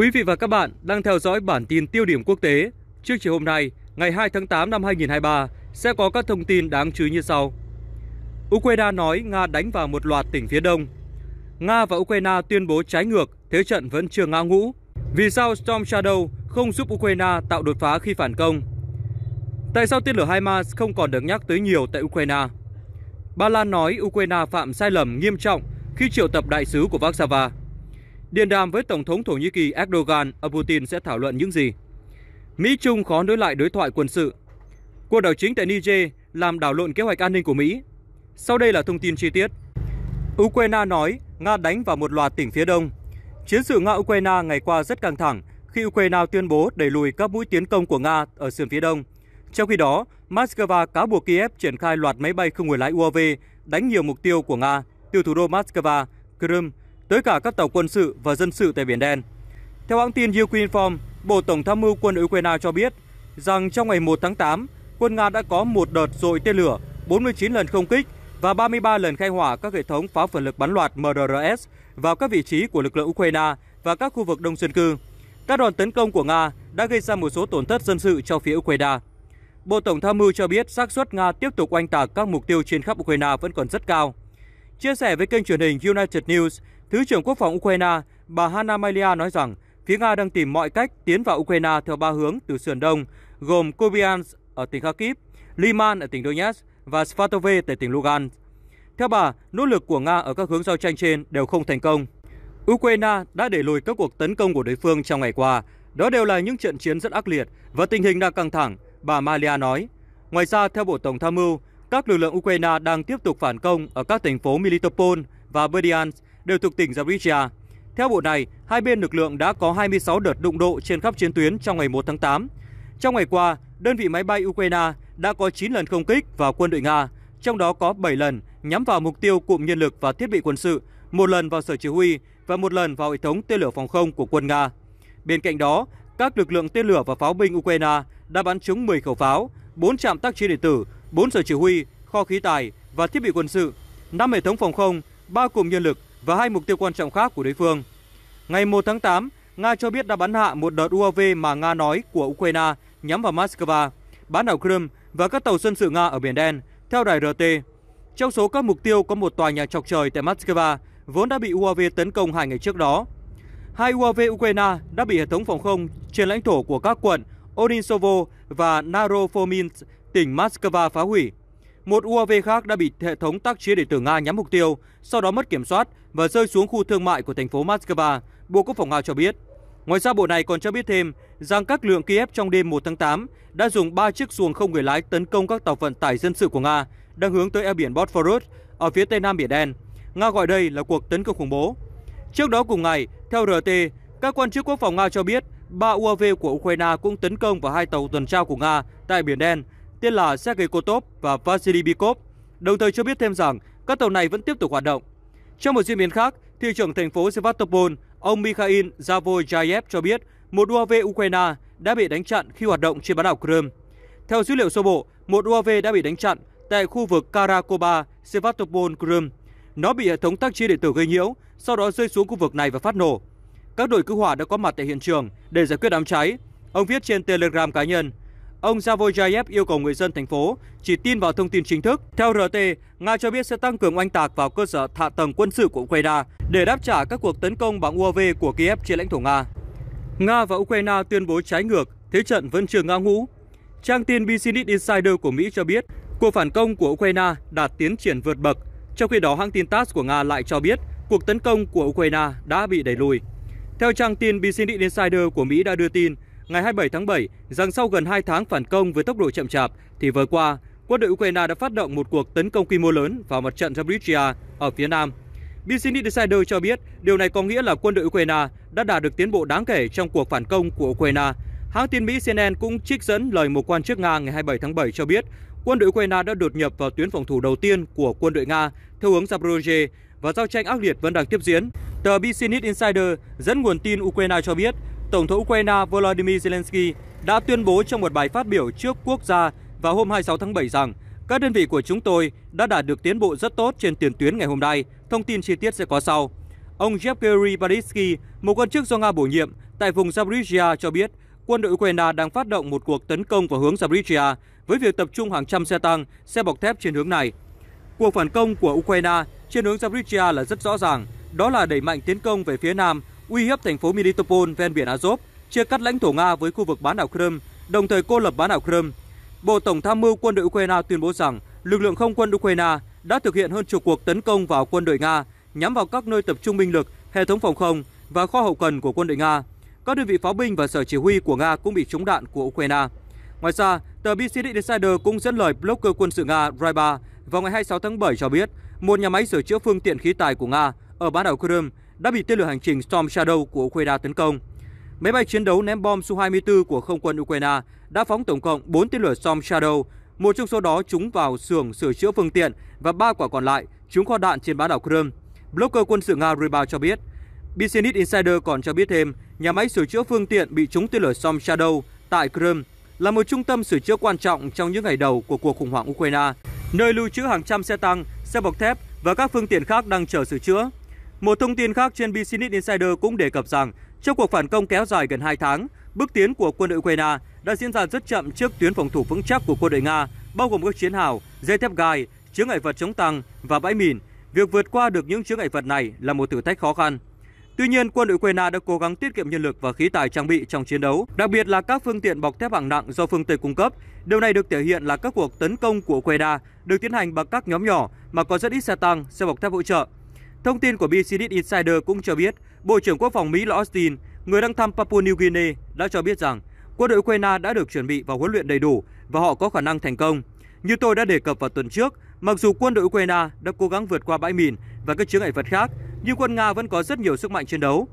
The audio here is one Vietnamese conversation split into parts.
Quý vị và các bạn đang theo dõi bản tin tiêu điểm quốc tế. Trước chiều hôm nay, ngày 2 tháng 8 năm 2023, sẽ có các thông tin đáng chú ý như sau. Ukraine nói Nga đánh vào một loạt tỉnh phía đông. Nga và Ukraine tuyên bố trái ngược, thế trận vẫn chưa ngã ngũ. Vì sao Storm Shadow không giúp Ukraine tạo đột phá khi phản công? Tại sao tên lửa HIMARS không còn được nhắc tới nhiều tại Ukraine? Ba Lan nói Ukraine phạm sai lầm nghiêm trọng khi triệu tập đại sứ của Warsaw. Điện đàm với Tổng thống Thổ Nhĩ Kỳ Erdogan, ông Putin sẽ thảo luận những gì? Mỹ-Trung khó nối lại đối thoại quân sự. Cuộc đảo chính tại Niger làm đảo lộn kế hoạch an ninh của Mỹ. Sau đây là thông tin chi tiết. Ukraine nói Nga đánh vào một loạt tỉnh phía đông. Chiến sự Nga-Ukraine ngày qua rất căng thẳng khi Ukraine tuyên bố đẩy lùi các mũi tiến công của Nga ở sườn phía đông. Trong khi đó, Moscow cáo buộc Kiev triển khai loạt máy bay không người lái UAV đánh nhiều mục tiêu của Nga từ thủ đô Moscow, Crimea tới cả các tàu quân sự và dân sự tại Biển Đen. Theo hãng tin Ukrinform, Bộ Tổng tham mưu quân Ukraine cho biết rằng trong ngày 1 tháng 8, quân Nga đã có một đợt dội tên lửa, 49 lần không kích và 33 lần khai hỏa các hệ thống pháo phản lực bắn loạt MRS vào các vị trí của lực lượng Ukraine và các khu vực đông dân cư. Các đòn tấn công của Nga đã gây ra một số tổn thất dân sự cho phía Ukraine. Bộ Tổng tham mưu cho biết xác suất Nga tiếp tục oanh tạc các mục tiêu trên khắp Ukraine vẫn còn rất cao. Chia sẻ với kênh truyền hình United News, Thứ trưởng Quốc phòng Ukraine, bà Hanna Malia nói rằng phía Nga đang tìm mọi cách tiến vào Ukraine theo ba hướng từ sườn đông, gồm Kupiansk ở tỉnh Kharkiv, Liman ở tỉnh Donetsk và Svatove tại tỉnh Lugansk. Theo bà, nỗ lực của Nga ở các hướng giao tranh trên đều không thành công. Ukraine đã đẩy lùi các cuộc tấn công của đối phương trong ngày qua. Đó đều là những trận chiến rất ác liệt và tình hình đang căng thẳng, bà Malia nói. Ngoài ra, theo Bộ Tổng tham mưu, các lực lượng Ukraine đang tiếp tục phản công ở các thành phố Militopol và Berdyansk đều thuộc tỉnh Zaporizhia. Theo bộ này, hai bên lực lượng đã có 26 đợt đụng độ trên khắp chiến tuyến trong ngày 1 tháng 8. Trong ngày qua, đơn vị máy bay Ukraine đã có 9 lần không kích vào quân đội Nga, trong đó có 7 lần nhắm vào mục tiêu cụm nhân lực và thiết bị quân sự, một lần vào sở chỉ huy và một lần vào hệ thống tên lửa phòng không của quân Nga. Bên cạnh đó, các lực lượng tên lửa và pháo binh Ukraine đã bắn trúng 10 khẩu pháo, 4 trạm tác chiến điện tử, 4 sở chỉ huy, kho khí tài và thiết bị quân sự, 5 hệ thống phòng không, 3 cụm nhân lực và hai mục tiêu quan trọng khác của đối phương. Ngày 1 tháng 8, Nga cho biết đã bắn hạ một đợt UAV mà Nga nói của Ukraine nhắm vào Moscow, bán đảo Crimea và các tàu dân sự Nga ở Biển Đen, theo đài RT. Trong số các mục tiêu có một tòa nhà chọc trời tại Moscow vốn đã bị UAV tấn công hai ngày trước đó. Hai UAV Ukraine đã bị hệ thống phòng không trên lãnh thổ của các quận Odinsovo và Narofomin, tỉnh Moscow phá hủy một UAV khác đã bị hệ thống tác chiến điện tử Nga nhắm mục tiêu, sau đó mất kiểm soát và rơi xuống khu thương mại của thành phố Moscow, Bộ Quốc phòng Nga cho biết. Ngoài ra, Bộ này còn cho biết thêm rằng các lượng Kiev trong đêm 1 tháng 8 đã dùng 3 chiếc xuồng không người lái tấn công các tàu vận tải dân sự của Nga đang hướng tới eo biển Bosphorus ở phía tây nam Biển Đen. Nga gọi đây là cuộc tấn công khủng bố. Trước đó cùng ngày, theo RT, các quan chức quốc phòng Nga cho biết ba UAV của Ukraine cũng tấn công vào hai tàu tuần tra của Nga tại Biển Đen tên là Sergei Kotov và Vasily Bikov, đồng thời cho biết thêm rằng các tàu này vẫn tiếp tục hoạt động. Trong một diễn biến khác, thị trưởng thành phố Sevastopol, ông Mikhail Zavojayev cho biết một UAV Ukraine đã bị đánh chặn khi hoạt động trên bán đảo Crimea. Theo dữ liệu sơ bộ, một UAV đã bị đánh chặn tại khu vực Karakoba, Sevastopol, Crimea. Nó bị hệ thống tác chiến điện tử gây nhiễu, sau đó rơi xuống khu vực này và phát nổ. Các đội cứu hỏa đã có mặt tại hiện trường để giải quyết đám cháy. Ông viết trên Telegram cá nhân, Ông Zavojayev yêu cầu người dân thành phố chỉ tin vào thông tin chính thức. Theo RT, Nga cho biết sẽ tăng cường oanh tạc vào cơ sở hạ tầng quân sự của Ukraine để đáp trả các cuộc tấn công bằng UAV của Kiev trên lãnh thổ Nga. Nga và Ukraine tuyên bố trái ngược, thế trận vẫn chưa ngã ngũ. Trang tin Business Insider của Mỹ cho biết cuộc phản công của Ukraine đạt tiến triển vượt bậc. Trong khi đó, hãng tin TASS của Nga lại cho biết cuộc tấn công của Ukraine đã bị đẩy lùi. Theo trang tin Business Insider của Mỹ đã đưa tin, Ngày 27 tháng 7, rằng sau gần 2 tháng phản công với tốc độ chậm chạp, thì vừa qua, quân đội Ukraine đã phát động một cuộc tấn công quy mô lớn vào mặt trận Zaporizhia ở phía nam. Business Insider cho biết điều này có nghĩa là quân đội Ukraine đã đạt được tiến bộ đáng kể trong cuộc phản công của Ukraine. Hãng tin Mỹ CNN cũng trích dẫn lời một quan chức Nga ngày 27 tháng 7 cho biết quân đội Ukraine đã đột nhập vào tuyến phòng thủ đầu tiên của quân đội Nga theo hướng Zaporizhia và giao tranh ác liệt vẫn đang tiếp diễn. Tờ Business Insider dẫn nguồn tin Ukraine cho biết Tổng thống Ukraine Volodymyr Zelensky đã tuyên bố trong một bài phát biểu trước quốc gia vào hôm 26 tháng 7 rằng các đơn vị của chúng tôi đã đạt được tiến bộ rất tốt trên tiền tuyến ngày hôm nay. Thông tin chi tiết sẽ có sau. Ông Yevgeny Baryshky, một quan chức do Nga bổ nhiệm tại vùng Zaporizhia cho biết quân đội Ukraine đang phát động một cuộc tấn công vào hướng Zaporizhia với việc tập trung hàng trăm xe tăng, xe bọc thép trên hướng này. Cuộc phản công của Ukraine trên hướng Zaporizhia là rất rõ ràng, đó là đẩy mạnh tiến công về phía nam uy hiếp thành phố Melitopol ven biển Azov, chia cắt lãnh thổ Nga với khu vực bán đảo Crimea, đồng thời cô lập bán đảo Crimea. Bộ Tổng tham mưu quân đội Ukraine tuyên bố rằng lực lượng không quân Ukraine đã thực hiện hơn chục cuộc tấn công vào quân đội Nga, nhắm vào các nơi tập trung binh lực, hệ thống phòng không và kho hậu cần của quân đội Nga. Các đơn vị pháo binh và sở chỉ huy của Nga cũng bị trúng đạn của Ukraine. Ngoài ra, tờ BCD Insider cũng dẫn lời blogger quân sự Nga Ryba vào ngày 26 tháng 7 cho biết một nhà máy sửa chữa phương tiện khí tài của Nga ở bán đảo Crimea đã bị tên lửa hành trình Storm Shadow của Ukraine tấn công. Máy bay chiến đấu ném bom Su-24 của không quân Ukraine đã phóng tổng cộng 4 tên lửa Storm Shadow, một trong số đó trúng vào xưởng sửa chữa phương tiện và ba quả còn lại trúng kho đạn trên bán đảo Crimea. Blogger quân sự Nga Ryba cho biết, Business Insider còn cho biết thêm, nhà máy sửa chữa phương tiện bị trúng tên lửa Storm Shadow tại Crimea là một trung tâm sửa chữa quan trọng trong những ngày đầu của cuộc khủng hoảng Ukraine, nơi lưu trữ hàng trăm xe tăng, xe bọc thép và các phương tiện khác đang chờ sửa chữa. Một thông tin khác trên Business Insider cũng đề cập rằng, trong cuộc phản công kéo dài gần 2 tháng, bước tiến của quân đội Ukraine đã diễn ra rất chậm trước tuyến phòng thủ vững chắc của quân đội Nga, bao gồm các chiến hào, dây thép gai, chứa ngại vật chống tăng và bãi mìn. Việc vượt qua được những chứa ngại vật này là một thử thách khó khăn. Tuy nhiên, quân đội Ukraine đã cố gắng tiết kiệm nhân lực và khí tài trang bị trong chiến đấu, đặc biệt là các phương tiện bọc thép hạng nặng do phương Tây cung cấp. Điều này được thể hiện là các cuộc tấn công của Ukraine được tiến hành bằng các nhóm nhỏ mà có rất ít xe tăng, xe bọc thép hỗ trợ. Thông tin của Business Insider cũng cho biết, Bộ trưởng Quốc phòng Mỹ là Austin, người đang thăm Papua New Guinea, đã cho biết rằng quân đội Ukraine đã được chuẩn bị và huấn luyện đầy đủ và họ có khả năng thành công. Như tôi đã đề cập vào tuần trước, mặc dù quân đội Ukraine đã cố gắng vượt qua bãi mìn và các chướng ngại vật khác, nhưng quân Nga vẫn có rất nhiều sức mạnh chiến đấu.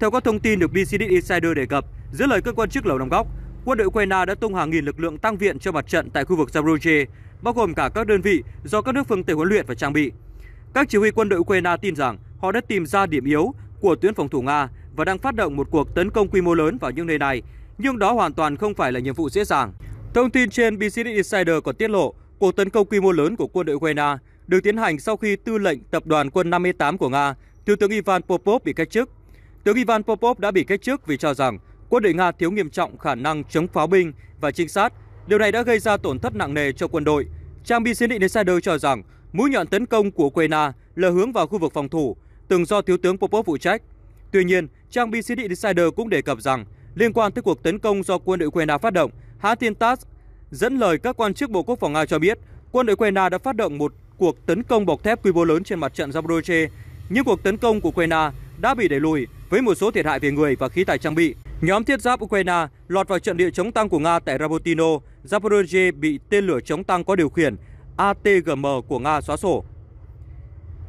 Theo các thông tin được BCD Insider đề cập, dưới lời các quan chức Lầu Năm Góc, quân đội Ukraine đã tung hàng nghìn lực lượng tăng viện cho mặt trận tại khu vực Zaporizhia, bao gồm cả các đơn vị do các nước phương Tây huấn luyện và trang bị. Các chỉ huy quân đội Ukraine tin rằng họ đã tìm ra điểm yếu của tuyến phòng thủ Nga và đang phát động một cuộc tấn công quy mô lớn vào những nơi này, nhưng đó hoàn toàn không phải là nhiệm vụ dễ dàng. Thông tin trên BCD Insider còn tiết lộ, cuộc tấn công quy mô lớn của quân đội Ukraine được tiến hành sau khi tư lệnh tập đoàn quân 58 của Nga, Thiếu tướng Ivan Popov bị cách chức. Tướng Ivan Popov đã bị cách chức vì cho rằng quân đội Nga thiếu nghiêm trọng khả năng chống pháo binh và trinh sát. Điều này đã gây ra tổn thất nặng nề cho quân đội. Trang BCD Insider cho rằng Mũi nhọn tấn công của Ukraine là hướng vào khu vực phòng thủ, từng do Thiếu tướng Popov phụ trách. Tuy nhiên, trang BCD Insider cũng đề cập rằng liên quan tới cuộc tấn công do quân đội Ukraine phát động, Hatin Tass dẫn lời các quan chức Bộ Quốc phòng Nga cho biết quân đội Ukraine đã phát động một cuộc tấn công bọc thép quy mô lớn trên mặt trận Zaporozhye. Nhưng cuộc tấn công của Ukraine đã bị đẩy lùi với một số thiệt hại về người và khí tài trang bị. Nhóm thiết giáp Ukraine lọt vào trận địa chống tăng của Nga tại Rabotino. Zaporozhye bị tên lửa chống tăng có điều khiển ATGM của Nga xóa sổ.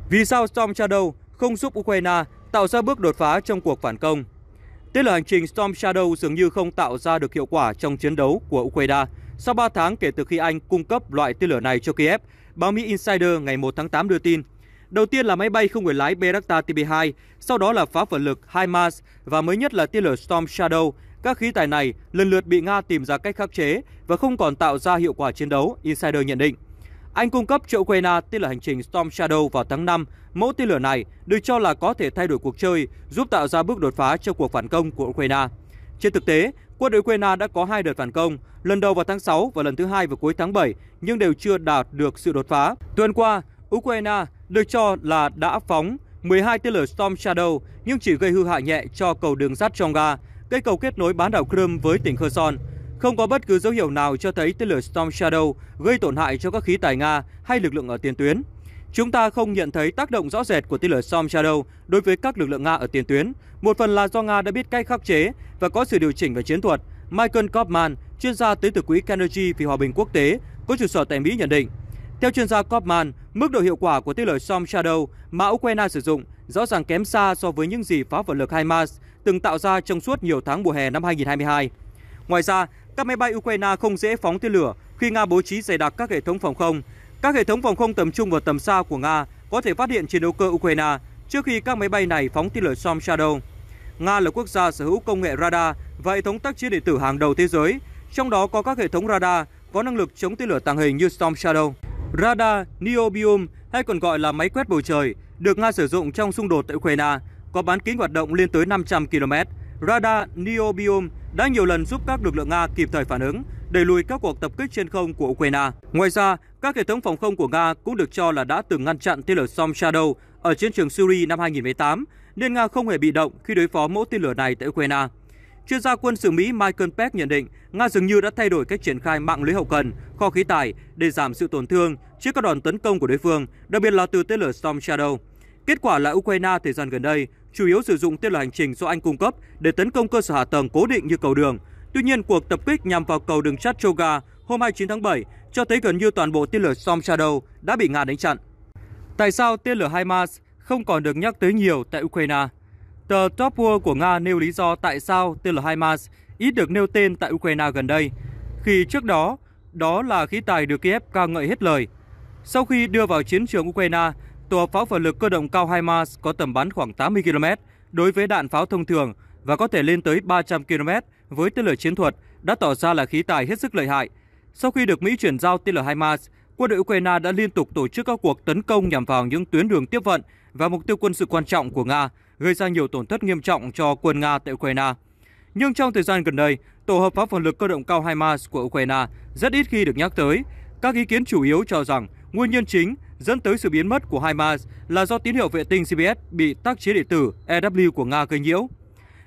Vì sao Storm Shadow không giúp Ukraine tạo ra bước đột phá trong cuộc phản công? Tên lộ hành trình Storm Shadow dường như không tạo ra được hiệu quả trong chiến đấu của Ukraine sau 3 tháng kể từ khi Anh cung cấp loại tên lửa này cho Kiev, báo Mỹ Insider ngày 1 tháng 8 đưa tin. Đầu tiên là máy bay không người lái Beretta TB2, sau đó là phá phản lực HIMARS và mới nhất là tên lửa Storm Shadow. Các khí tài này lần lượt bị Nga tìm ra cách khắc chế và không còn tạo ra hiệu quả chiến đấu, Insider nhận định. Anh cung cấp cho Ukraine tên lửa hành trình Storm Shadow vào tháng 5. Mẫu tên lửa này được cho là có thể thay đổi cuộc chơi, giúp tạo ra bước đột phá cho cuộc phản công của Ukraine. Trên thực tế, quân đội Ukraine đã có hai đợt phản công, lần đầu vào tháng 6 và lần thứ hai vào cuối tháng 7, nhưng đều chưa đạt được sự đột phá. Tuần qua, Ukraine được cho là đã phóng 12 tên lửa Storm Shadow nhưng chỉ gây hư hại nhẹ cho cầu đường sắt Chonga, cây cầu kết nối bán đảo Crimea với tỉnh Kherson. Không có bất cứ dấu hiệu nào cho thấy tên lửa Storm Shadow gây tổn hại cho các khí tài Nga hay lực lượng ở tiền tuyến. Chúng ta không nhận thấy tác động rõ rệt của tên lửa Storm Shadow đối với các lực lượng Nga ở tiền tuyến, một phần là do Nga đã biết cách khắc chế và có sự điều chỉnh về chiến thuật. Michael Kopman, chuyên gia tới từ Quỹ Carnegie vì Hòa bình Quốc tế, có trụ sở tại Mỹ nhận định. Theo chuyên gia Kopman, mức độ hiệu quả của tên lửa Storm Shadow mà Ukraine sử dụng rõ ràng kém xa so với những gì phá vật lực HIMARS từng tạo ra trong suốt nhiều tháng mùa hè năm 2022. Ngoài ra, các máy bay Ukraine không dễ phóng tên lửa khi Nga bố trí dày đặc các hệ thống phòng không. Các hệ thống phòng không tầm trung và tầm xa của Nga có thể phát hiện chiến đấu cơ Ukraine trước khi các máy bay này phóng tên lửa Storm Shadow. Nga là quốc gia sở hữu công nghệ radar và hệ thống tác chiến điện tử hàng đầu thế giới, trong đó có các hệ thống radar có năng lực chống tên lửa tàng hình như Storm Shadow. Radar Niobium hay còn gọi là máy quét bầu trời được Nga sử dụng trong xung đột tại Ukraine có bán kính hoạt động lên tới 500 km radar Niobium đã nhiều lần giúp các lực lượng Nga kịp thời phản ứng, đẩy lùi các cuộc tập kích trên không của Ukraine. Ngoài ra, các hệ thống phòng không của Nga cũng được cho là đã từng ngăn chặn tên lửa Storm Shadow ở chiến trường Syria năm 2018, nên Nga không hề bị động khi đối phó mẫu tên lửa này tại Ukraine. Chuyên gia quân sự Mỹ Michael Peck nhận định, Nga dường như đã thay đổi cách triển khai mạng lưới hậu cần, kho khí tài để giảm sự tổn thương trước các đòn tấn công của đối phương, đặc biệt là từ tên lửa Storm Shadow. Kết quả là Ukraine thời gian gần đây chủ yếu sử dụng tên lửa hành trình do Anh cung cấp để tấn công cơ sở hạ tầng cố định như cầu đường. Tuy nhiên, cuộc tập kích nhằm vào cầu đường sắt Choga hôm 29 tháng 7 cho thấy gần như toàn bộ tên lửa Storm Shadow đã bị Nga đánh chặn. Tại sao tên lửa HIMARS không còn được nhắc tới nhiều tại Ukraine? Tờ Top World của Nga nêu lý do tại sao tên lửa HIMARS ít được nêu tên tại Ukraine gần đây, khi trước đó đó là khí tài được Kiev ca ngợi hết lời. Sau khi đưa vào chiến trường Ukraine, Tổ pháo phản lực cơ động cao HIMARS có tầm bắn khoảng 80 km đối với đạn pháo thông thường và có thể lên tới 300 km với tên lửa chiến thuật đã tỏ ra là khí tài hết sức lợi hại. Sau khi được Mỹ chuyển giao tên lửa HIMARS, quân đội Ukraine đã liên tục tổ chức các cuộc tấn công nhằm vào những tuyến đường tiếp vận và mục tiêu quân sự quan trọng của Nga, gây ra nhiều tổn thất nghiêm trọng cho quân Nga tại Ukraine. Nhưng trong thời gian gần đây, tổ hợp pháo phản lực cơ động cao HIMARS của Ukraine rất ít khi được nhắc tới. Các ý kiến chủ yếu cho rằng nguyên nhân chính dẫn tới sự biến mất của hai Mars là do tín hiệu vệ tinh GPS bị tác chế điện tử EW của Nga gây nhiễu.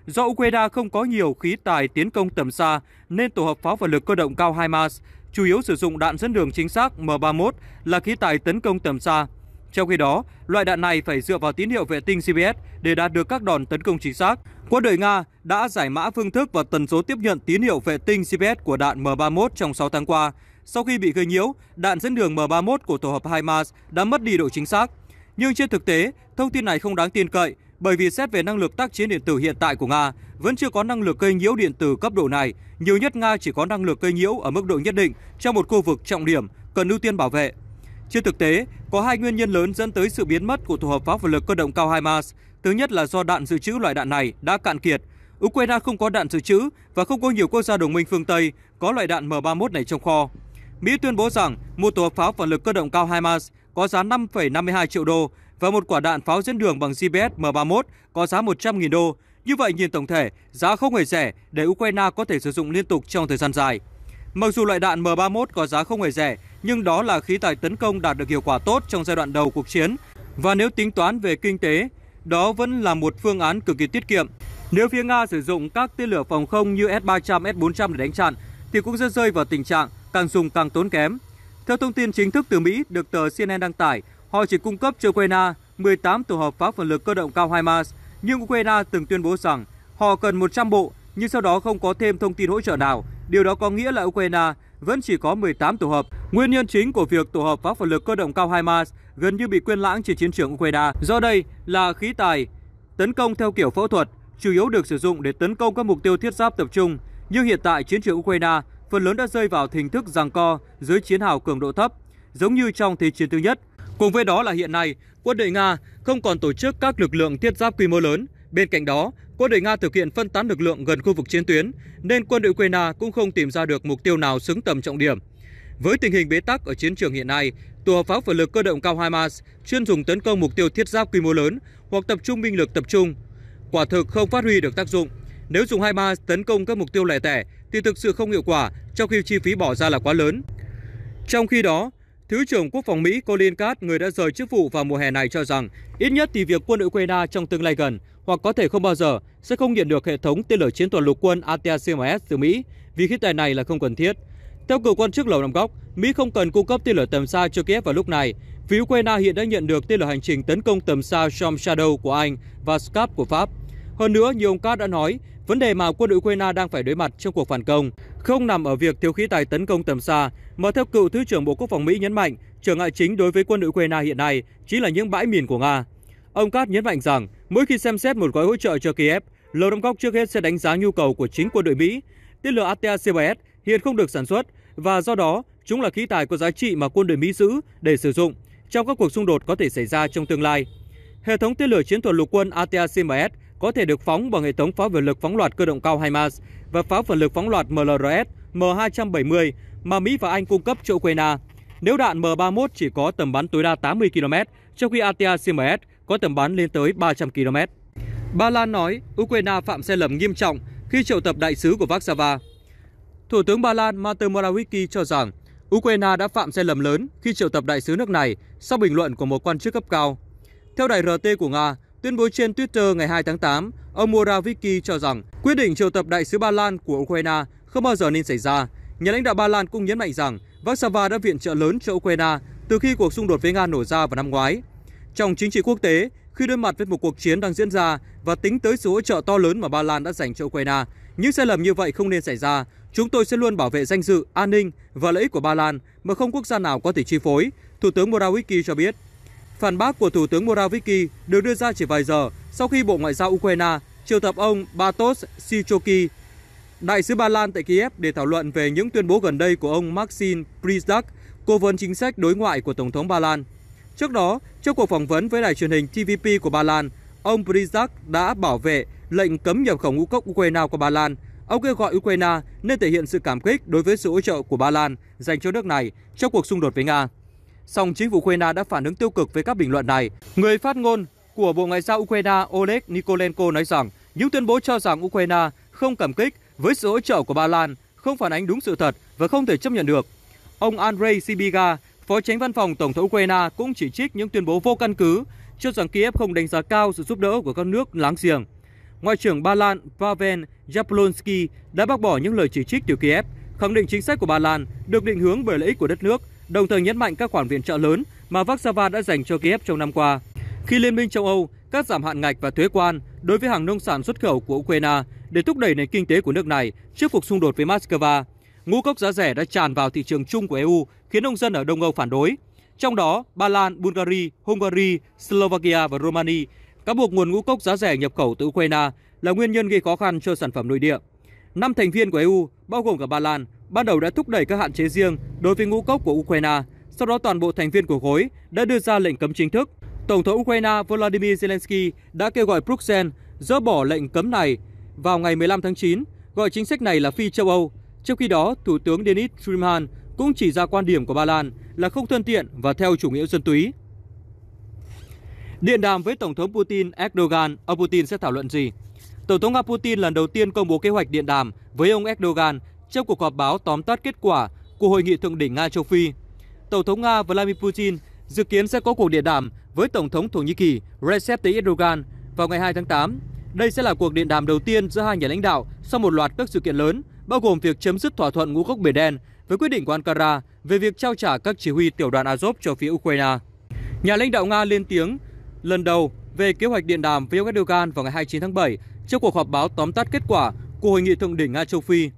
Do Ukraine không có nhiều khí tài tiến công tầm xa nên tổ hợp pháo và lực cơ động cao HIMARS chủ yếu sử dụng đạn dẫn đường chính xác M31 là khí tài tấn công tầm xa. Trong khi đó, loại đạn này phải dựa vào tín hiệu vệ tinh GPS để đạt được các đòn tấn công chính xác. Quân đội Nga đã giải mã phương thức và tần số tiếp nhận tín hiệu vệ tinh GPS của đạn M31 trong 6 tháng qua sau khi bị gây nhiễu, đạn dẫn đường M31 của tổ hợp HIMARS đã mất đi độ chính xác. Nhưng trên thực tế, thông tin này không đáng tin cậy bởi vì xét về năng lực tác chiến điện tử hiện tại của Nga vẫn chưa có năng lực gây nhiễu điện tử cấp độ này. Nhiều nhất Nga chỉ có năng lực gây nhiễu ở mức độ nhất định trong một khu vực trọng điểm cần ưu tiên bảo vệ. Trên thực tế, có hai nguyên nhân lớn dẫn tới sự biến mất của tổ hợp pháo vật lực cơ động cao HIMARS. Thứ nhất là do đạn dự trữ loại đạn này đã cạn kiệt. Ukraine không có đạn dự trữ và không có nhiều quốc gia đồng minh phương Tây có loại đạn M31 này trong kho. Mỹ tuyên bố rằng mua tố pháo phản lực cơ động cao HIMARS có giá 5,52 triệu đô và một quả đạn pháo dẫn đường bằng GPS M31 có giá 100.000 đô. Như vậy nhìn tổng thể, giá không hề rẻ để Ukraine có thể sử dụng liên tục trong thời gian dài. Mặc dù loại đạn M31 có giá không hề rẻ, nhưng đó là khí tài tấn công đạt được hiệu quả tốt trong giai đoạn đầu cuộc chiến. Và nếu tính toán về kinh tế, đó vẫn là một phương án cực kỳ tiết kiệm. Nếu phía Nga sử dụng các tên lửa phòng không như S-300, S-400 để đánh chặn, thì cũng sẽ rơi vào tình trạng càng dùng càng tốn kém. Theo thông tin chính thức từ Mỹ được tờ CNN đăng tải, họ chỉ cung cấp cho Ukraine 18 tổ hợp pháo phản lực cơ động cao HIMARS, nhưng Ukraine từng tuyên bố rằng họ cần 100 bộ, nhưng sau đó không có thêm thông tin hỗ trợ nào. Điều đó có nghĩa là Ukraine vẫn chỉ có 18 tổ hợp. Nguyên nhân chính của việc tổ hợp pháo phản lực cơ động cao HIMARS gần như bị quên lãng trên chiến trường Ukraine. Do đây là khí tài tấn công theo kiểu phẫu thuật, chủ yếu được sử dụng để tấn công các mục tiêu thiết giáp tập trung. Nhưng hiện tại chiến trường Ukraine phần lớn đã rơi vào hình thức giằng co dưới chiến hào cường độ thấp, giống như trong Thế chiến thứ nhất. Cùng với đó là hiện nay, quân đội Nga không còn tổ chức các lực lượng thiết giáp quy mô lớn. Bên cạnh đó, quân đội Nga thực hiện phân tán lực lượng gần khu vực chiến tuyến, nên quân đội Ukraine cũng không tìm ra được mục tiêu nào xứng tầm trọng điểm. Với tình hình bế tắc ở chiến trường hiện nay, tổ hợp pháo phản lực cơ động cao HIMARS chuyên dùng tấn công mục tiêu thiết giáp quy mô lớn hoặc tập trung binh lực tập trung, quả thực không phát huy được tác dụng. Nếu dùng HIMARS tấn công các mục tiêu lẻ tẻ, thì thực sự không hiệu quả trong khi chi phí bỏ ra là quá lớn. Trong khi đó, Thứ trưởng Quốc phòng Mỹ Colin Cast, người đã rời chức vụ vào mùa hè này cho rằng ít nhất thì việc quân Ukraine trong tương lai gần hoặc có thể không bao giờ sẽ không nhận được hệ thống tên lửa chiến thuật lục quân ATACMS từ Mỹ vì khí tài này là không cần thiết. Theo cựu quan chức Lầu Năm Góc, Mỹ không cần cung cấp tên lửa tầm xa cho Kiev vào lúc này vì Ukraine hiện đã nhận được tên lửa hành trình tấn công tầm xa Storm Shadow của Anh và Scap của Pháp. Hơn nữa, như ông Cát đã nói Vấn đề mà quân đội Ukraine đang phải đối mặt trong cuộc phản công không nằm ở việc thiếu khí tài tấn công tầm xa, mà theo cựu Thứ trưởng Bộ Quốc phòng Mỹ nhấn mạnh, trở ngại chính đối với quân đội Ukraine hiện nay chính là những bãi mìn của Nga. Ông Kat nhấn mạnh rằng, mỗi khi xem xét một gói hỗ trợ cho Kiev, Lầu Đâm Góc trước hết sẽ đánh giá nhu cầu của chính quân đội Mỹ. Tên lửa ATA-CBS hiện không được sản xuất và do đó chúng là khí tài có giá trị mà quân đội Mỹ giữ để sử dụng trong các cuộc xung đột có thể xảy ra trong tương lai. Hệ thống tên lửa chiến thuật lục quân Atacms có thể được phóng bằng hệ thống pháo phản lực phóng loạt cơ động cao HIMARS và pháo phản lực phóng loạt MLRS M270 mà Mỹ và Anh cung cấp cho Ukraine. Nếu đạn M31 chỉ có tầm bắn tối đa 80 km, trong khi ATACMS có tầm bắn lên tới 300 km. Ba Lan nói Ukraine phạm sai lầm nghiêm trọng khi triệu tập đại sứ của Warsaw. Thủ tướng Ba Lan Mateusz Morawiecki cho rằng Ukraine đã phạm sai lầm lớn khi triệu tập đại sứ nước này sau bình luận của một quan chức cấp cao. Theo đài RT của Nga, Tuyên bố trên Twitter ngày 2 tháng 8, ông Morawiecki cho rằng quyết định triệu tập đại sứ Ba Lan của Ukraine không bao giờ nên xảy ra. Nhà lãnh đạo Ba Lan cũng nhấn mạnh rằng Warsaw đã viện trợ lớn cho Ukraine từ khi cuộc xung đột với Nga nổ ra vào năm ngoái. Trong chính trị quốc tế, khi đối mặt với một cuộc chiến đang diễn ra và tính tới sự hỗ trợ to lớn mà Ba Lan đã dành cho Ukraine, những sai lầm như vậy không nên xảy ra. Chúng tôi sẽ luôn bảo vệ danh dự, an ninh và lợi ích của Ba Lan mà không quốc gia nào có thể chi phối, Thủ tướng Morawiecki cho biết. Phản bác của Thủ tướng Morawiecki được đưa ra chỉ vài giờ sau khi Bộ Ngoại giao Ukraine triệu tập ông Bartosz Sikorski, đại sứ Ba Lan tại Kiev để thảo luận về những tuyên bố gần đây của ông Maxim Prizdak, cố vấn chính sách đối ngoại của Tổng thống Ba Lan. Trước đó, trong cuộc phỏng vấn với đài truyền hình TVP của Ba Lan, ông Prizdak đã bảo vệ lệnh cấm nhập khẩu ngũ cốc Ukraine qua Ba Lan. Ông kêu gọi Ukraine nên thể hiện sự cảm kích đối với sự hỗ trợ của Ba Lan dành cho nước này trong cuộc xung đột với Nga song chính phủ Ukraine đã phản ứng tiêu cực với các bình luận này. Người phát ngôn của Bộ Ngoại giao Ukraine Oleg Nikolenko nói rằng những tuyên bố cho rằng Ukraine không cảm kích với sự hỗ trợ của Ba Lan không phản ánh đúng sự thật và không thể chấp nhận được. Ông Andrei Sibiga, phó tránh văn phòng Tổng thống Ukraine cũng chỉ trích những tuyên bố vô căn cứ, cho rằng Kiev không đánh giá cao sự giúp đỡ của các nước láng giềng. Ngoại trưởng Ba Lan Pavel Jablonski đã bác bỏ những lời chỉ trích từ Kiev, khẳng định chính sách của Ba Lan được định hướng bởi lợi ích của đất nước đồng thời nhấn mạnh các khoản viện trợ lớn mà Warsaw đã dành cho Kiev trong năm qua. Khi Liên minh châu Âu cắt giảm hạn ngạch và thuế quan đối với hàng nông sản xuất khẩu của Ukraine để thúc đẩy nền kinh tế của nước này trước cuộc xung đột với Moscow, ngũ cốc giá rẻ đã tràn vào thị trường chung của EU khiến nông dân ở Đông Âu phản đối. Trong đó, Ba Lan, Bulgaria, Hungary, Slovakia và Romania cáo buộc nguồn ngũ cốc giá rẻ nhập khẩu từ Ukraine là nguyên nhân gây khó khăn cho sản phẩm nội địa. Năm thành viên của EU, bao gồm cả Ba Lan, ban đầu đã thúc đẩy các hạn chế riêng đối với ngũ cốc của Ukraine. Sau đó toàn bộ thành viên của khối đã đưa ra lệnh cấm chính thức. Tổng thống Ukraine Volodymyr Zelensky đã kêu gọi Bruxelles dỡ bỏ lệnh cấm này vào ngày 15 tháng 9, gọi chính sách này là phi châu Âu. Trong khi đó, Thủ tướng Denis Schulman cũng chỉ ra quan điểm của Ba Lan là không thân thiện và theo chủ nghĩa dân túy. Điện đàm với Tổng thống Putin Erdogan, ông Putin sẽ thảo luận gì? Tổng thống Nga Putin lần đầu tiên công bố kế hoạch điện đàm với ông Erdogan trong cuộc họp báo tóm tắt kết quả của hội nghị thượng đỉnh Nga châu Phi. Tổng thống Nga Vladimir Putin dự kiến sẽ có cuộc điện đàm với Tổng thống Thổ Nhĩ Kỳ Recep Tayyip Erdogan vào ngày 2 tháng 8. Đây sẽ là cuộc điện đàm đầu tiên giữa hai nhà lãnh đạo sau một loạt các sự kiện lớn, bao gồm việc chấm dứt thỏa thuận ngũ cốc Biển Đen với quyết định của Ankara về việc trao trả các chỉ huy tiểu đoàn Azov cho phía Ukraine. Nhà lãnh đạo Nga lên tiếng lần đầu về kế hoạch điện đàm với ông Erdogan vào ngày 29 tháng 7 trong cuộc họp báo tóm tắt kết quả của hội nghị thượng đỉnh Nga châu Phi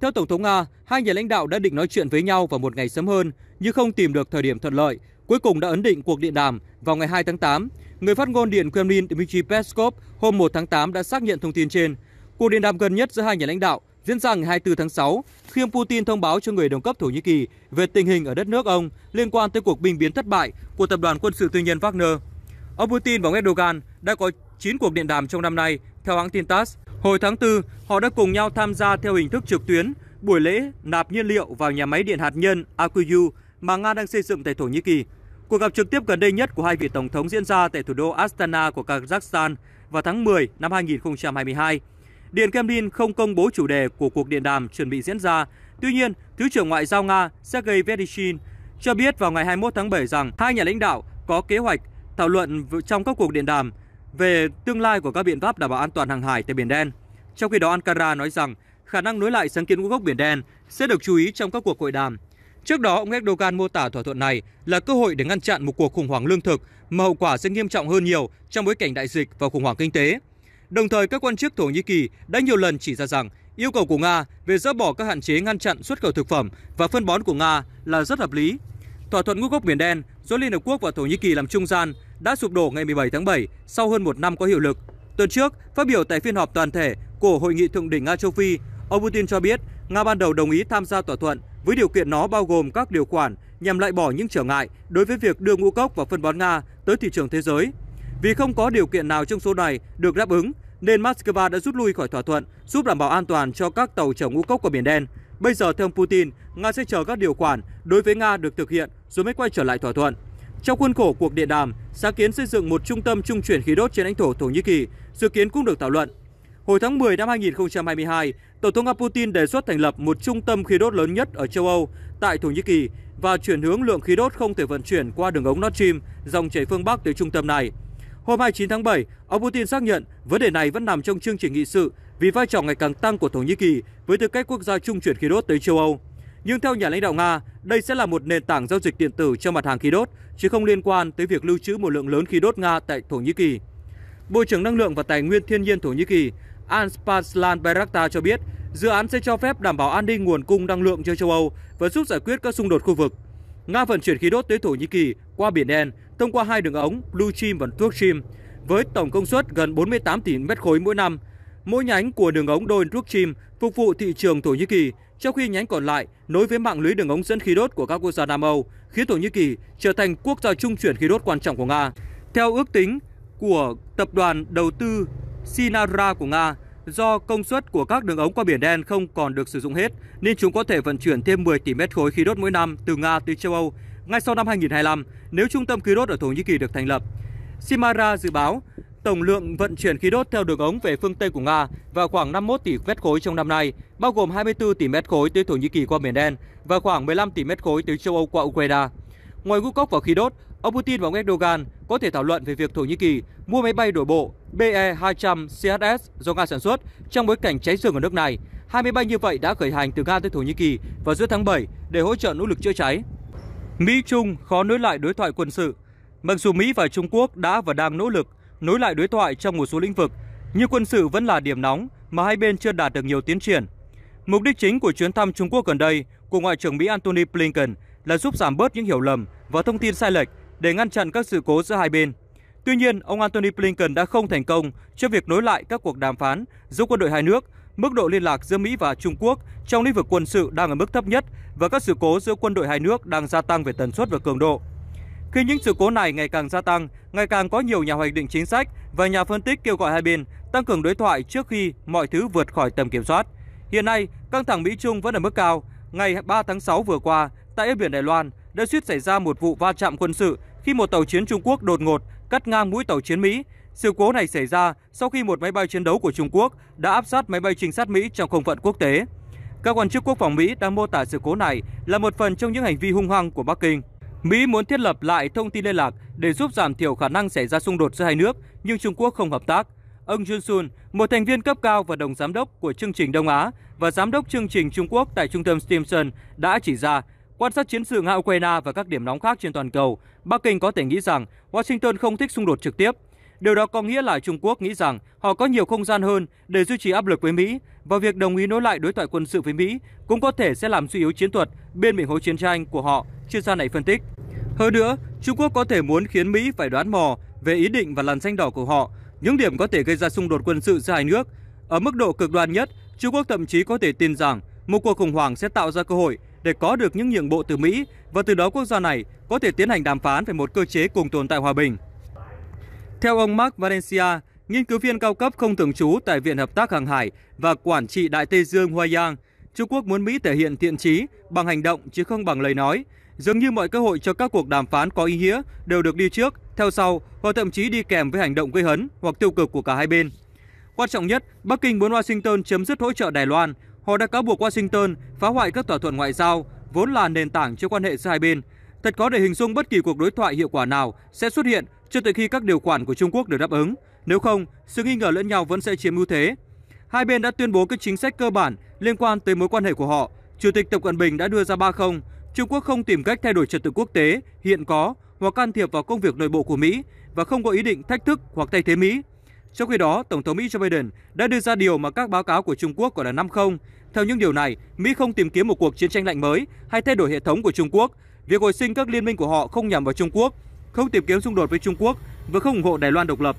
theo Tổng thống Nga, hai nhà lãnh đạo đã định nói chuyện với nhau vào một ngày sớm hơn, nhưng không tìm được thời điểm thuận lợi. Cuối cùng đã ấn định cuộc điện đàm vào ngày 2 tháng 8. Người phát ngôn Điện Kremlin Dmitry Peskov hôm 1 tháng 8 đã xác nhận thông tin trên. Cuộc điện đàm gần nhất giữa hai nhà lãnh đạo diễn ra ngày 24 tháng 6 khi ông Putin thông báo cho người đồng cấp Thổ Nhĩ Kỳ về tình hình ở đất nước ông liên quan tới cuộc binh biến thất bại của tập đoàn quân sự tư nhân Wagner. Ông Putin và ông Erdogan đã có 9 cuộc điện đàm trong năm nay, theo hãng tin TASS. Hồi tháng 4, họ đã cùng nhau tham gia theo hình thức trực tuyến buổi lễ nạp nhiên liệu vào nhà máy điện hạt nhân Akuyu mà Nga đang xây dựng tại Thổ Nhĩ Kỳ. Cuộc gặp trực tiếp gần đây nhất của hai vị tổng thống diễn ra tại thủ đô Astana của Kazakhstan vào tháng 10 năm 2022. Điện Kremlin không công bố chủ đề của cuộc điện đàm chuẩn bị diễn ra. Tuy nhiên, Thứ trưởng Ngoại giao Nga Sergei Vereshchin cho biết vào ngày 21 tháng 7 rằng hai nhà lãnh đạo có kế hoạch thảo luận trong các cuộc điện đàm về tương lai của các biện pháp đảm bảo an toàn hàng hải tại Biển Đen. Trong khi đó, Ankara nói rằng khả năng nối lại sáng kiến ngũ cốc Biển Đen sẽ được chú ý trong các cuộc hội đàm. Trước đó, ông Erdogan mô tả thỏa thuận này là cơ hội để ngăn chặn một cuộc khủng hoảng lương thực mà hậu quả sẽ nghiêm trọng hơn nhiều trong bối cảnh đại dịch và khủng hoảng kinh tế. Đồng thời, các quan chức Thổ Nhĩ Kỳ đã nhiều lần chỉ ra rằng yêu cầu của Nga về dỡ bỏ các hạn chế ngăn chặn xuất khẩu thực phẩm và phân bón của Nga là rất hợp lý. Thỏa thuận ngũ cốc Biển Đen do Liên Hợp Quốc và Thổ Nhĩ Kỳ làm trung gian đã sụp đổ ngày 17 tháng 7 sau hơn một năm có hiệu lực. Tuần trước, phát biểu tại phiên họp toàn thể của Hội nghị Thượng đỉnh Nga-Châu Phi, ông Putin cho biết Nga ban đầu đồng ý tham gia thỏa thuận với điều kiện nó bao gồm các điều khoản nhằm loại bỏ những trở ngại đối với việc đưa ngũ cốc và phân bón Nga tới thị trường thế giới. Vì không có điều kiện nào trong số này được đáp ứng, nên Moscow đã rút lui khỏi thỏa thuận giúp đảm bảo an toàn cho các tàu chở ngũ cốc của Biển Đen. Bây giờ, theo ông Putin, Nga sẽ chờ các điều khoản đối với Nga được thực hiện rồi mới quay trở lại thỏa thuận. Trong khuôn khổ cuộc điện đàm, sáng kiến xây dựng một trung tâm trung chuyển khí đốt trên lãnh thổ Thổ Nhĩ Kỳ dự kiến cũng được thảo luận. Hồi tháng 10 năm 2022, Tổng thống nga Putin đề xuất thành lập một trung tâm khí đốt lớn nhất ở châu Âu tại Thổ Nhĩ Kỳ và chuyển hướng lượng khí đốt không thể vận chuyển qua đường ống Nord Stream dòng chảy phương Bắc tới trung tâm này. Hôm 29 tháng 7, ông Putin xác nhận vấn đề này vẫn nằm trong chương trình nghị sự vì vai trò ngày càng tăng của Thổ Nhĩ Kỳ với tư cách quốc gia trung chuyển khí đốt tới châu Âu. Nhưng theo nhà lãnh đạo Nga, đây sẽ là một nền tảng giao dịch điện tử cho mặt hàng khí đốt chứ không liên quan tới việc lưu trữ một lượng lớn khí đốt Nga tại Thổ Nhĩ Kỳ. Bộ trưởng Năng lượng và Tài nguyên Thiên nhiên Thổ Nhĩ Kỳ Ansparslan berakta cho biết, dự án sẽ cho phép đảm bảo an ninh nguồn cung năng lượng cho châu Âu và giúp giải quyết các xung đột khu vực. Nga vận chuyển khí đốt tới Thổ Nhĩ Kỳ qua Biển Đen thông qua hai đường ống Blue Stream và Turk Stream với tổng công suất gần 48 tỷ mét khối mỗi năm. Mỗi nhánh của đường ống đôi Turk Stream phục vụ thị trường Thổ Nhĩ Kỳ, trong khi nhánh còn lại nối với mạng lưới đường ống dẫn khí đốt của các quốc gia Nam Âu, khiến Thổ Nhĩ Kỳ trở thành quốc gia trung chuyển khí đốt quan trọng của Nga. Theo ước tính của tập đoàn đầu tư Sinara của Nga, do công suất của các đường ống qua Biển Đen không còn được sử dụng hết, nên chúng có thể vận chuyển thêm 10 tỷ mét khối khí đốt mỗi năm từ Nga tới châu Âu ngay sau năm 2025 nếu trung tâm khí đốt ở Thổ Nhĩ Kỳ được thành lập. Simara dự báo Tổng lượng vận chuyển khí đốt theo đường ống về phương Tây của Nga vào khoảng 51 tỷ mét khối trong năm nay, bao gồm 24 tỷ mét khối tới Thổ Nhĩ Kỳ qua Biển Đen và khoảng 15 tỷ mét khối tới châu Âu qua Ukraine. Ngoài ngũ cốc và khí đốt, ông Putin và ông Erdogan có thể thảo luận về việc Thổ Nhĩ Kỳ mua máy bay đổ bộ BE-200 CHS do Nga sản xuất trong bối cảnh cháy rừng ở nước này. 20 máy bay như vậy đã khởi hành từ Nga tới Thổ Nhĩ Kỳ vào giữa tháng 7 để hỗ trợ nỗ lực chữa cháy. Mỹ-Trung khó nối lại đối thoại quân sự Mặc dù Mỹ và Trung Quốc đã và đang nỗ lực nối lại đối thoại trong một số lĩnh vực, như quân sự vẫn là điểm nóng mà hai bên chưa đạt được nhiều tiến triển. Mục đích chính của chuyến thăm Trung Quốc gần đây của Ngoại trưởng Mỹ Antony Blinken là giúp giảm bớt những hiểu lầm và thông tin sai lệch để ngăn chặn các sự cố giữa hai bên. Tuy nhiên, ông Antony Blinken đã không thành công trong việc nối lại các cuộc đàm phán giữa quân đội hai nước. Mức độ liên lạc giữa Mỹ và Trung Quốc trong lĩnh vực quân sự đang ở mức thấp nhất và các sự cố giữa quân đội hai nước đang gia tăng về tần suất và cường độ. Khi những sự cố này ngày càng gia tăng, ngày càng có nhiều nhà hoạch định chính sách và nhà phân tích kêu gọi hai bên tăng cường đối thoại trước khi mọi thứ vượt khỏi tầm kiểm soát. Hiện nay, căng thẳng Mỹ-Trung vẫn ở mức cao. Ngày 3 tháng 6 vừa qua, tại biển Đài Loan, đã suýt xảy ra một vụ va chạm quân sự khi một tàu chiến Trung Quốc đột ngột cắt ngang mũi tàu chiến Mỹ. Sự cố này xảy ra sau khi một máy bay chiến đấu của Trung Quốc đã áp sát máy bay trinh sát Mỹ trong không phận quốc tế. Các quan chức quốc phòng Mỹ đang mô tả sự cố này là một phần trong những hành vi hung hăng của Bắc Kinh. Mỹ muốn thiết lập lại thông tin liên lạc để giúp giảm thiểu khả năng xảy ra xung đột giữa hai nước, nhưng Trung Quốc không hợp tác. Ông Jun Sun, một thành viên cấp cao và đồng giám đốc của chương trình Đông Á và giám đốc chương trình Trung Quốc tại trung tâm Stimson đã chỉ ra, quan sát chiến sự nga Ukraine và các điểm nóng khác trên toàn cầu, Bắc Kinh có thể nghĩ rằng Washington không thích xung đột trực tiếp – Điều đó có nghĩa là Trung Quốc nghĩ rằng họ có nhiều không gian hơn để duy trì áp lực với Mỹ và việc đồng ý nối lại đối thoại quân sự với Mỹ cũng có thể sẽ làm suy yếu chiến thuật bên miệng hố chiến tranh của họ, chuyên gia này phân tích. Hơn nữa, Trung Quốc có thể muốn khiến Mỹ phải đoán mò về ý định và làn danh đỏ của họ, những điểm có thể gây ra xung đột quân sự giữa hai nước. Ở mức độ cực đoan nhất, Trung Quốc thậm chí có thể tin rằng một cuộc khủng hoảng sẽ tạo ra cơ hội để có được những nhượng bộ từ Mỹ và từ đó quốc gia này có thể tiến hành đàm phán về một cơ chế cùng tồn tại hòa bình. Theo ông Mark Valencia, nghiên cứu viên cao cấp không thường trú tại Viện Hợp tác Hàng hải và Quản trị Đại Tây Dương Hoa Giang, Trung Quốc muốn Mỹ thể hiện thiện trí bằng hành động chứ không bằng lời nói. Dường như mọi cơ hội cho các cuộc đàm phán có ý nghĩa đều được đi trước, theo sau hoặc thậm chí đi kèm với hành động gây hấn hoặc tiêu cực của cả hai bên. Quan trọng nhất, Bắc Kinh muốn Washington chấm dứt hỗ trợ Đài Loan. Họ đã cáo buộc Washington phá hoại các thỏa thuận ngoại giao vốn là nền tảng cho quan hệ giữa hai bên, Thật khó để hình dung bất kỳ cuộc đối thoại hiệu quả nào sẽ xuất hiện cho tới khi các điều khoản của Trung Quốc được đáp ứng. Nếu không, sự nghi ngờ lẫn nhau vẫn sẽ chiếm ưu thế. Hai bên đã tuyên bố các chính sách cơ bản liên quan tới mối quan hệ của họ. Chủ tịch Tập Cận Bình đã đưa ra ba không. Trung Quốc không tìm cách thay đổi trật tự quốc tế hiện có hoặc can thiệp vào công việc nội bộ của Mỹ và không có ý định thách thức hoặc thay thế Mỹ. Trong khi đó, Tổng thống Mỹ Joe Biden đã đưa ra điều mà các báo cáo của Trung Quốc gọi là năm không. Theo những điều này, Mỹ không tìm kiếm một cuộc chiến tranh lạnh mới hay thay đổi hệ thống của Trung Quốc Việc hồi sinh các liên minh của họ không nhằm vào Trung Quốc, không tìm kiếm xung đột với Trung Quốc và không ủng hộ Đài Loan độc lập.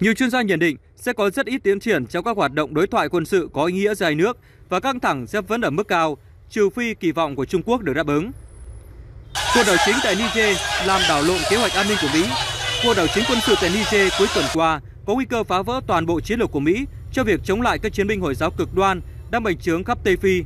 Nhiều chuyên gia nhận định sẽ có rất ít tiến triển trong các hoạt động đối thoại quân sự có ý nghĩa dài nước và căng thẳng sẽ vẫn ở mức cao, trừ phi kỳ vọng của Trung Quốc được đáp ứng. Cuộc đảo chính tại Niger làm đảo lộn kế hoạch an ninh của Mỹ. Cuộc đảo chính quân sự tại Niger cuối tuần qua có nguy cơ phá vỡ toàn bộ chiến lược của Mỹ cho việc chống lại các chiến binh Hồi giáo cực đoan đang bành trướng khắp Tây Phi.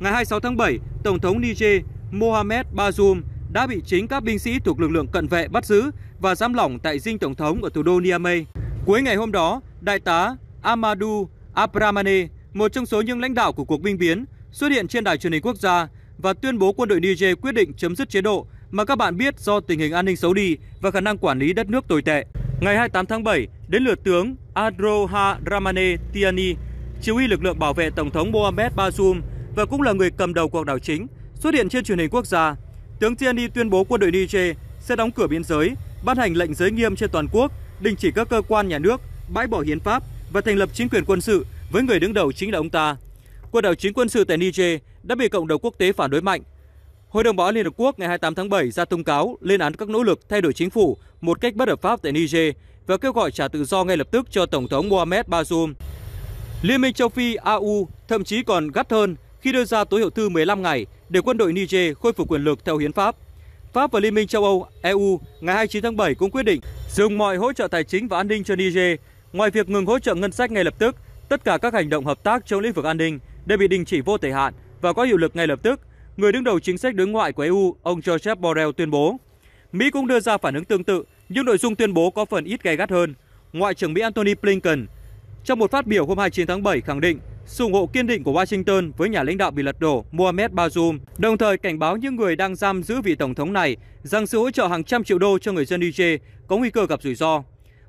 Ngày 26 tháng 7, Tổng thống Niger Mohamed Bazoum đã bị chính các binh sĩ thuộc lực lượng cận vệ bắt giữ và giam lỏng tại dinh tổng thống ở thủ đô Niamey. Cuối ngày hôm đó, đại tá Amadou Abramane, một trong số những lãnh đạo của cuộc binh biến, xuất hiện trên đài truyền hình quốc gia và tuyên bố quân đội Niger quyết định chấm dứt chế độ mà các bạn biết do tình hình an ninh xấu đi và khả năng quản lý đất nước tồi tệ. Ngày 28 tháng 7, đến lượt tướng Adroha Ramane Tiani, chỉ huy lực lượng bảo vệ Tổng thống Mohamed Bazoum và cũng là người cầm đầu cuộc đảo chính, Xuất hiện trên truyền hình quốc gia, tướng Tiani tuyên bố quân đội Niger sẽ đóng cửa biên giới, ban hành lệnh giới nghiêm trên toàn quốc, đình chỉ các cơ quan nhà nước, bãi bỏ hiến pháp và thành lập chính quyền quân sự với người đứng đầu chính là ông ta. Quân đảo chính quân sự tại Niger đã bị cộng đồng quốc tế phản đối mạnh. Hội đồng Bảo an Liên Hợp Quốc ngày 28 tháng 7 ra thông cáo lên án các nỗ lực thay đổi chính phủ một cách bất hợp pháp tại Niger và kêu gọi trả tự do ngay lập tức cho Tổng thống Mohamed Bazoum. Liên minh châu Phi AU thậm chí còn gắt hơn khi đưa ra tối hậu thư 15 ngày để quân đội Niger khôi phục quyền lực theo hiến pháp. Pháp và Liên minh châu Âu EU ngày 29 tháng 7 cũng quyết định dừng mọi hỗ trợ tài chính và an ninh cho Niger. Ngoài việc ngừng hỗ trợ ngân sách ngay lập tức, tất cả các hành động hợp tác trong lĩnh vực an ninh đều bị đình chỉ vô thời hạn và có hiệu lực ngay lập tức, người đứng đầu chính sách đối ngoại của EU, ông Joseph Borrell tuyên bố. Mỹ cũng đưa ra phản ứng tương tự, nhưng nội dung tuyên bố có phần ít gay gắt hơn. Ngoại trưởng Mỹ Antony Blinken trong một phát biểu hôm 29 tháng 7 khẳng định sự ủng hộ kiên định của Washington với nhà lãnh đạo bị lật đổ Mohamed Bazoum, đồng thời cảnh báo những người đang giam giữ vị tổng thống này rằng sự hỗ trợ hàng trăm triệu đô cho người dân Niger có nguy cơ gặp rủi ro.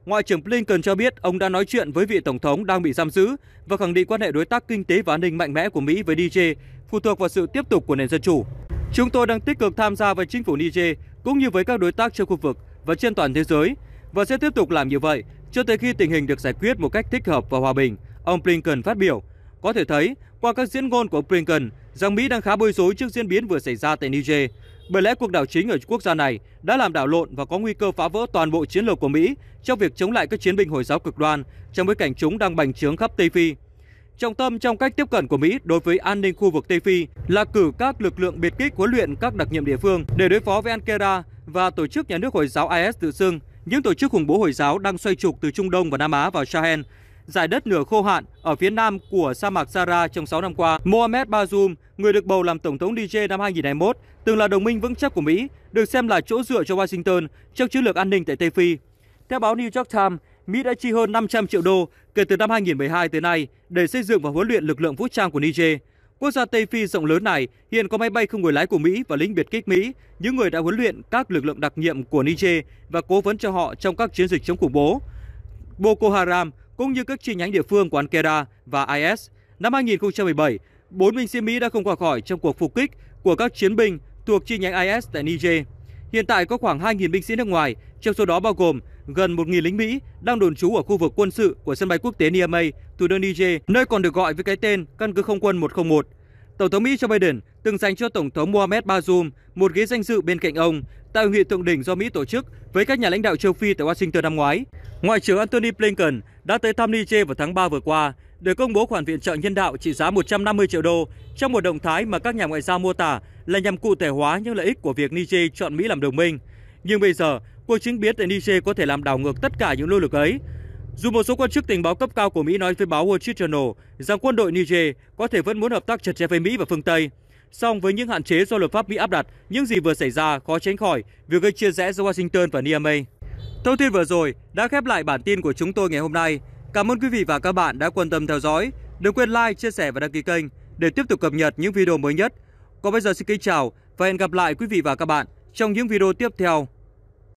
Ngoại trưởng Blinken cho biết ông đã nói chuyện với vị tổng thống đang bị giam giữ và khẳng định quan hệ đối tác kinh tế và an ninh mạnh mẽ của Mỹ với Niger phụ thuộc vào sự tiếp tục của nền dân chủ. Chúng tôi đang tích cực tham gia với chính phủ Niger cũng như với các đối tác trong khu vực và trên toàn thế giới và sẽ tiếp tục làm như vậy cho tới khi tình hình được giải quyết một cách thích hợp và hòa bình, ông Blinken phát biểu có thể thấy, qua các diễn ngôn của Blinken, rằng Mỹ đang khá bối rối trước diễn biến vừa xảy ra tại Niger. Bởi lẽ cuộc đảo chính ở quốc gia này đã làm đảo lộn và có nguy cơ phá vỡ toàn bộ chiến lược của Mỹ trong việc chống lại các chiến binh Hồi giáo cực đoan trong bối cảnh chúng đang bành trướng khắp Tây Phi. Trọng tâm trong cách tiếp cận của Mỹ đối với an ninh khu vực Tây Phi là cử các lực lượng biệt kích huấn luyện các đặc nhiệm địa phương để đối phó với Ankara và tổ chức nhà nước Hồi giáo IS tự xưng, những tổ chức khủng bố Hồi giáo đang xoay trục từ Trung Đông và Nam Á vào Sahel giải đất nửa khô hạn ở phía nam của sa mạc Sahara trong 6 năm qua. Mohamed Bazoum, người được bầu làm Tổng thống Niger năm 2021, từng là đồng minh vững chắc của Mỹ, được xem là chỗ dựa cho Washington trong chiến lược an ninh tại Tây Phi. Theo báo New York Times, Mỹ đã chi hơn 500 triệu đô kể từ năm 2012 tới nay để xây dựng và huấn luyện lực lượng vũ trang của Niger. Quốc gia Tây Phi rộng lớn này hiện có máy bay không người lái của Mỹ và lính biệt kích Mỹ, những người đã huấn luyện các lực lượng đặc nhiệm của Niger và cố vấn cho họ trong các chiến dịch chống khủng bố. Boko Haram, cũng như các chi nhánh địa phương của Al-Qaeda và IS. Năm 2017, bốn binh sĩ Mỹ đã không qua khỏi trong cuộc phục kích của các chiến binh thuộc chi nhánh IS tại Niger. Hiện tại có khoảng 2.000 binh sĩ nước ngoài, trong số đó bao gồm gần 1.000 lính Mỹ đang đồn trú ở khu vực quân sự của sân bay quốc tế Niamey, thủ đô Niger, nơi còn được gọi với cái tên căn cứ không quân 101. Tổng thống Mỹ Joe Biden từng dành cho Tổng thống Mohamed Bazoum một ghế danh dự bên cạnh ông tại hội nghị thượng đỉnh do Mỹ tổ chức với các nhà lãnh đạo châu Phi tại Washington năm ngoái. Ngoại trưởng Antony Blinken đã tới thăm Niger vào tháng 3 vừa qua để công bố khoản viện trợ nhân đạo trị giá 150 triệu đô trong một động thái mà các nhà ngoại giao mô tả là nhằm cụ thể hóa những lợi ích của việc Niger chọn Mỹ làm đồng minh. Nhưng bây giờ, cuộc chính biến tại Niger có thể làm đảo ngược tất cả những nỗ lực ấy dù một số quan chức tình báo cấp cao của Mỹ nói với báo Wall Street Journal rằng quân đội Niger có thể vẫn muốn hợp tác chặt chẽ với Mỹ và phương Tây, song với những hạn chế do luật pháp Mỹ áp đặt, những gì vừa xảy ra khó tránh khỏi việc gây chia rẽ giữa Washington và Niamey. Thông tin vừa rồi đã khép lại bản tin của chúng tôi ngày hôm nay. Cảm ơn quý vị và các bạn đã quan tâm theo dõi. Đừng quên like, chia sẻ và đăng ký kênh để tiếp tục cập nhật những video mới nhất. Còn bây giờ xin kính chào và hẹn gặp lại quý vị và các bạn trong những video tiếp theo.